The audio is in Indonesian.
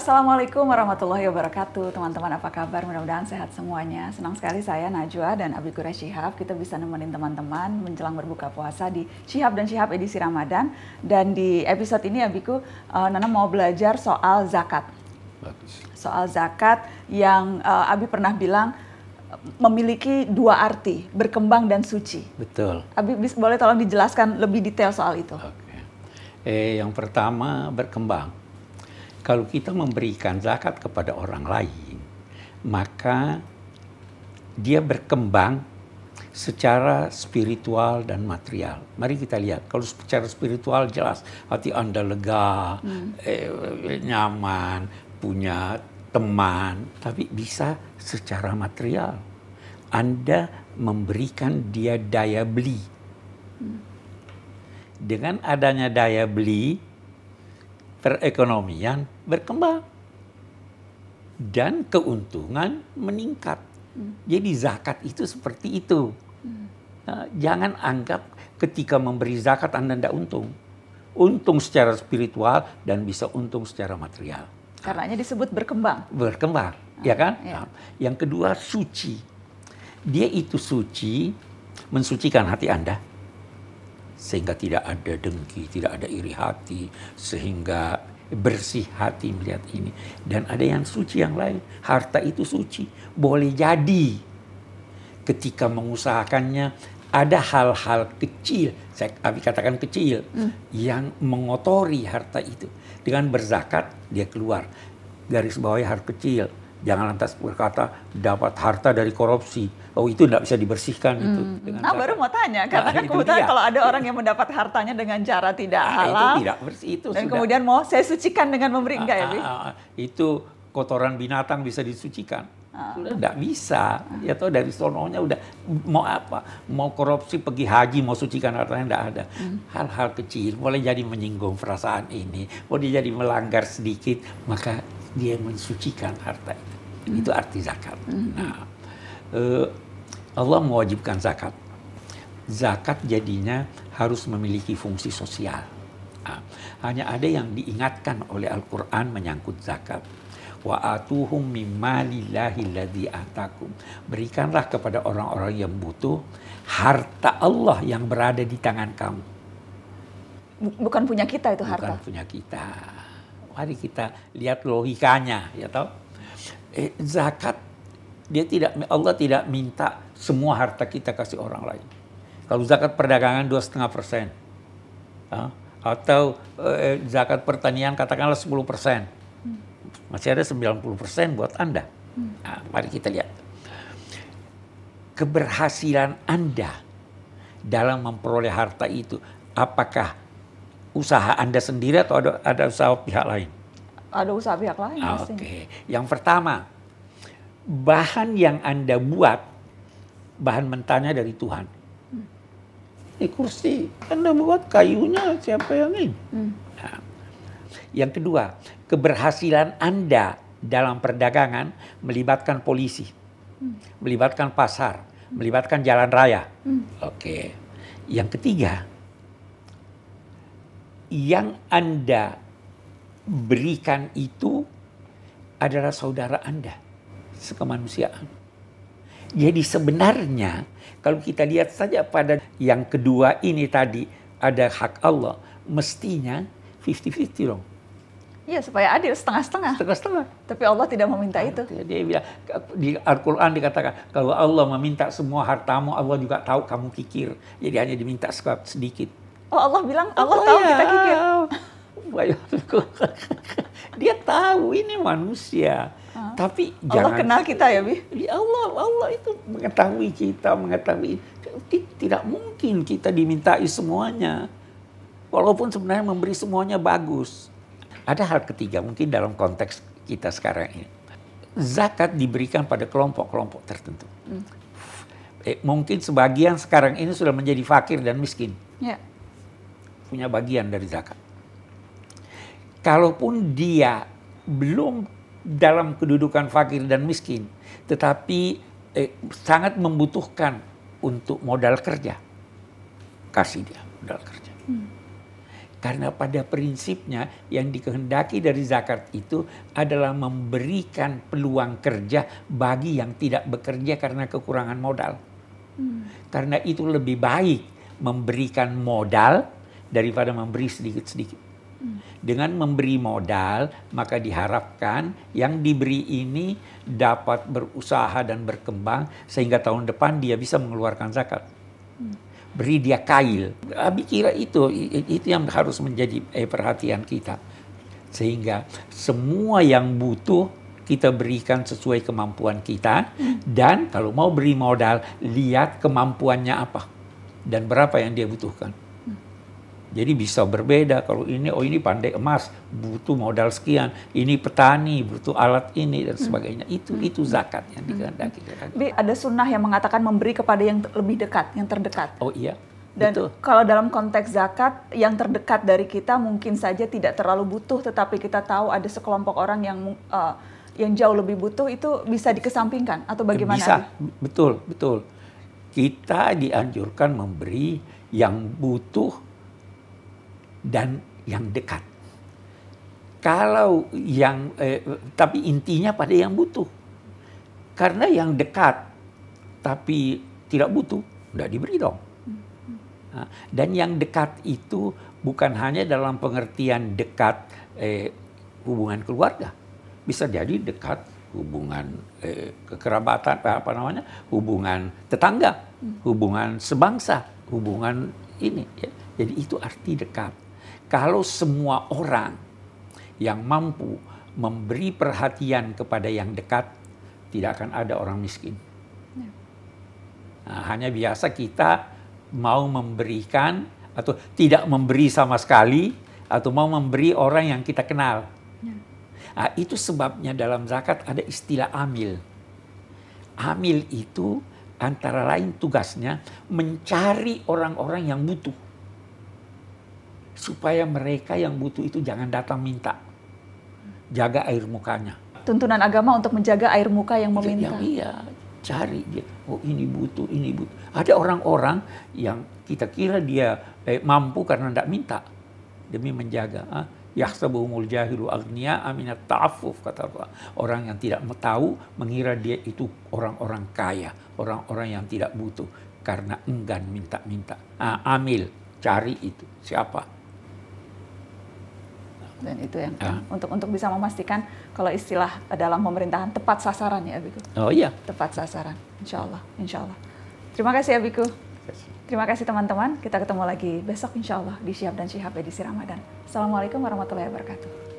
Assalamualaikum warahmatullahi wabarakatuh Teman-teman apa kabar? Mudah-mudahan sehat semuanya Senang sekali saya Najwa dan Abi Gura Shihab Kita bisa nemenin teman-teman menjelang berbuka puasa di Shihab dan Shihab edisi Ramadan Dan di episode ini Abiku, uh, Nana mau belajar soal zakat Bagus. Soal zakat yang uh, Abi pernah bilang memiliki dua arti, berkembang dan suci. Betul. Abi boleh tolong dijelaskan lebih detail soal itu? Oke. Okay. Eh, yang pertama berkembang kalau kita memberikan zakat kepada orang lain, maka dia berkembang secara spiritual dan material. Mari kita lihat. Kalau secara spiritual jelas hati Anda lega, hmm. eh, nyaman, punya teman, tapi bisa secara material. Anda memberikan dia daya beli. Hmm. Dengan adanya daya beli, perekonomian berkembang dan keuntungan meningkat. Jadi zakat itu seperti itu. Hmm. Nah, jangan anggap ketika memberi zakat Anda tidak untung. Untung secara spiritual dan bisa untung secara material. Karenanya disebut berkembang. Berkembang, ah, ya kan? Iya. Nah, yang kedua suci. Dia itu suci, mensucikan hati Anda sehingga tidak ada dengki, tidak ada iri hati, sehingga bersih hati melihat ini. Dan ada yang suci yang lain. Harta itu suci. Boleh jadi ketika mengusahakannya ada hal-hal kecil, saya katakan kecil, hmm. yang mengotori harta itu. Dengan berzakat, dia keluar. Garis bawahnya harta kecil. Jangan lantas berkata dapat harta dari korupsi. Oh itu tidak bisa dibersihkan hmm. itu. Dengan nah baru mau tanya, nah, karena nah, kan kalau ada orang yang mendapat hartanya dengan cara tidak nah, halal, itu tidak bersih itu. Dan sudah. kemudian mau saya sucikan dengan memberi ah, enggak ya? Ah, ah, itu kotoran binatang bisa disucikan. Sudah tidak bisa. Ya tahu dari sononya udah mau apa? Mau korupsi, pergi haji, mau sucikan hartanya tidak ada. Hmm. Hal-hal kecil boleh jadi menyinggung perasaan ini, boleh jadi melanggar sedikit, maka dia mensucikan harta itu. Hmm. Itu arti zakat. Hmm. Nah, eh, Allah mewajibkan zakat. Zakat jadinya harus memiliki fungsi sosial. Nah, hanya ada yang diingatkan oleh Al-Quran menyangkut zakat. Wa atuhum mimmalillahi ladhi atakum. Berikanlah kepada orang-orang yang butuh harta Allah yang berada di tangan kamu. Bukan punya kita itu harta. Bukan punya kita mari kita lihat logikanya ya tau eh, zakat dia tidak Allah tidak minta semua harta kita kasih orang lain kalau zakat perdagangan dua setengah persen ya? atau eh, zakat pertanian katakanlah 10 persen hmm. masih ada 90 persen buat anda hmm. nah, mari kita lihat keberhasilan anda dalam memperoleh harta itu apakah usaha Anda sendiri atau ada, ada usaha pihak lain? Ada usaha pihak lain. Ah, oke, okay. yang pertama bahan yang Anda buat bahan mentahnya dari Tuhan. Hmm. Ini kursi Anda buat kayunya siapa yang ini? Hmm. Nah. Yang kedua keberhasilan Anda dalam perdagangan melibatkan polisi, hmm. melibatkan pasar, melibatkan jalan raya. Hmm. Oke. Yang ketiga, yang Anda berikan itu adalah saudara Anda sekemanusiaan. Jadi sebenarnya kalau kita lihat saja pada yang kedua ini tadi ada hak Allah, mestinya 50-50 dong. Iya supaya adil setengah-setengah. Setengah-setengah. Tapi Allah tidak meminta itu. Dia bilang di Al-Qur'an dikatakan kalau Allah meminta semua hartamu, Allah juga tahu kamu kikir. Jadi hanya diminta sedikit. Oh Allah bilang oh, Allah, oh, tahu iya. ya. kita kikir. Dia tahu ini manusia. Uh Tapi Allah jangan, kenal kita ya, Bi? Ya Allah, Allah itu mengetahui kita, mengetahui. Tidak mungkin kita dimintai semuanya. Walaupun sebenarnya memberi semuanya bagus. Ada hal ketiga mungkin dalam konteks kita sekarang ini. Zakat diberikan pada kelompok-kelompok tertentu. Hmm. Eh, mungkin sebagian sekarang ini sudah menjadi fakir dan miskin. Yeah punya bagian dari zakat. Kalaupun dia belum dalam kedudukan fakir dan miskin, tetapi eh, sangat membutuhkan untuk modal kerja, kasih dia modal kerja. Hmm. Karena pada prinsipnya yang dikehendaki dari zakat itu adalah memberikan peluang kerja bagi yang tidak bekerja karena kekurangan modal. Hmm. Karena itu lebih baik memberikan modal daripada memberi sedikit-sedikit. Dengan memberi modal, maka diharapkan yang diberi ini dapat berusaha dan berkembang sehingga tahun depan dia bisa mengeluarkan zakat. Beri dia kail. Abi ah, kira itu itu yang harus menjadi eh, perhatian kita. Sehingga semua yang butuh kita berikan sesuai kemampuan kita dan kalau mau beri modal lihat kemampuannya apa dan berapa yang dia butuhkan. Jadi bisa berbeda kalau ini oh ini pandai emas butuh modal sekian, ini petani butuh alat ini dan hmm. sebagainya. Hmm. Itu hmm. itu zakat yang hmm. dikehendaki. Hmm. Ada sunnah yang mengatakan memberi kepada yang lebih dekat, yang terdekat. Oh iya. Dan Betul. kalau dalam konteks zakat, yang terdekat dari kita mungkin saja tidak terlalu butuh, tetapi kita tahu ada sekelompok orang yang uh, yang jauh lebih butuh itu bisa dikesampingkan atau bagaimana? Bisa, betul, betul. Kita dianjurkan memberi yang butuh dan yang dekat. Kalau yang eh, tapi intinya pada yang butuh. Karena yang dekat tapi tidak butuh, tidak diberi dong. Nah, dan yang dekat itu bukan hanya dalam pengertian dekat eh, hubungan keluarga, bisa jadi dekat hubungan eh, kekerabatan eh, apa namanya hubungan tetangga hmm. hubungan sebangsa hubungan ini ya. jadi itu arti dekat kalau semua orang yang mampu memberi perhatian kepada yang dekat, tidak akan ada orang miskin. Ya. Nah, hanya biasa kita mau memberikan atau tidak memberi sama sekali atau mau memberi orang yang kita kenal. Ya. Nah, itu sebabnya dalam zakat ada istilah amil. Amil itu antara lain tugasnya mencari orang-orang yang butuh supaya mereka yang butuh itu jangan datang minta. Jaga air mukanya. Tuntunan agama untuk menjaga air muka yang meminta. Yang iya, cari dia. Oh ini butuh, ini butuh. Ada orang-orang yang kita kira dia eh, mampu karena tidak minta demi menjaga. Ah, Yahsabuhumul jahilu agniya aminat ta'afuf kata Allah. Orang yang tidak tahu mengira dia itu orang-orang kaya, orang-orang yang tidak butuh karena enggan minta-minta. Ah, amil, cari itu siapa dan itu yang ya. untuk untuk bisa memastikan kalau istilah dalam pemerintahan tepat sasaran ya Abiku. Oh iya. Tepat sasaran, insya Allah, insya Allah. Terima kasih Abiku. Terima kasih teman-teman. Kita ketemu lagi besok insya Allah di siap dan Sihab edisi Ramadan. Assalamualaikum warahmatullahi wabarakatuh.